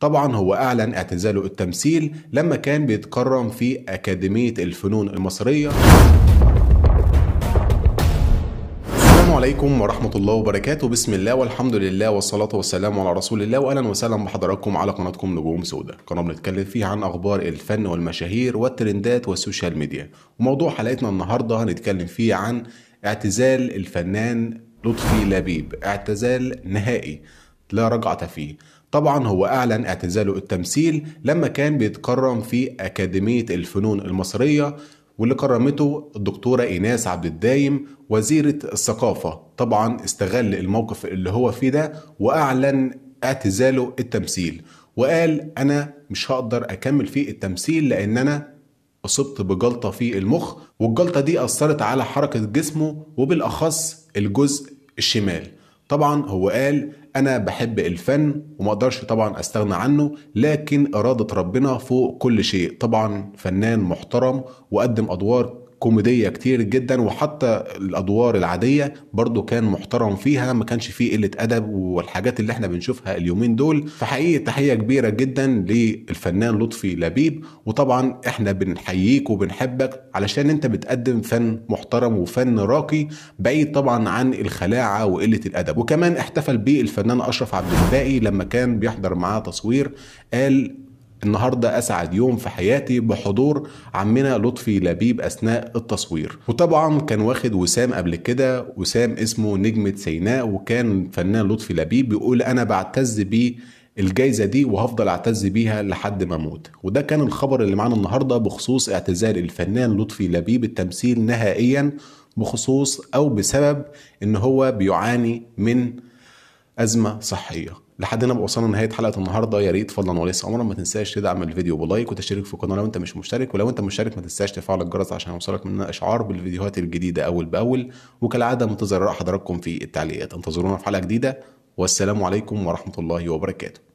طبعا هو أعلن اعتزاله التمثيل لما كان بيتكرم في أكاديمية الفنون المصرية السلام عليكم ورحمة الله وبركاته بسم الله والحمد لله والصلاة والسلام على رسول الله وأهلا وسهلا بحضراتكم على قناتكم نجوم سودة قناة بنتكلم فيها عن أخبار الفن والمشاهير والترندات والسوشيال ميديا وموضوع حلقتنا النهاردة هنتكلم فيه عن اعتزال الفنان لطفي لبيب اعتزال نهائي لا رجعة فيه طبعا هو أعلن اعتزاله التمثيل لما كان بيتكرم في أكاديمية الفنون المصرية واللي كرمته الدكتورة إيناس عبد الدايم وزيرة الثقافة طبعا استغل الموقف اللي هو فيه ده وأعلن اعتزاله التمثيل وقال أنا مش هقدر أكمل في التمثيل لأن أنا أصبت بجلطة في المخ والجلطة دي أثرت على حركة جسمه وبالأخص الجزء الشمال طبعا هو قال انا بحب الفن وما اقدرش طبعا استغنى عنه لكن اراده ربنا فوق كل شيء طبعا فنان محترم وقدم ادوار كوميديه كتير جدا وحتى الادوار العاديه برضو كان محترم فيها ما كانش فيه قله ادب والحاجات اللي احنا بنشوفها اليومين دول فحقيقي تحيه كبيره جدا للفنان لطفي لبيب وطبعا احنا بنحييك وبنحبك علشان انت بتقدم فن محترم وفن راقي بعيد طبعا عن الخلاعه وقله الادب وكمان احتفل بيه الفنان اشرف عبد الباقي لما كان بيحضر معاه تصوير قال النهاردة أسعد يوم في حياتي بحضور عمنا لطفي لبيب أثناء التصوير وطبعا كان واخد وسام قبل كده وسام اسمه نجمة سيناء وكان فنان لطفي لبيب بيقول أنا بعتز بيه الجايزه دي وهفضل اعتز بيها لحد ما اموت وده كان الخبر اللي معانا النهارده بخصوص اعتزال الفنان لطفي لبيب التمثيل نهائيا بخصوص او بسبب ان هو بيعاني من ازمه صحيه لحد هنا وصلنا لنهايه حلقه النهارده يا ريت فضلا وليس امرا ما تنساش تدعم الفيديو بلايك وتشترك في القناه لو انت مش مشترك ولو انت مشترك ما تنساش تفعل الجرس عشان يوصلك مننا اشعار بالفيديوهات الجديده اول باول وكالعاده منتظر رأي حضراتكم في التعليقات انتظرونا في حلقه جديده والسلام عليكم ورحمه الله وبركاته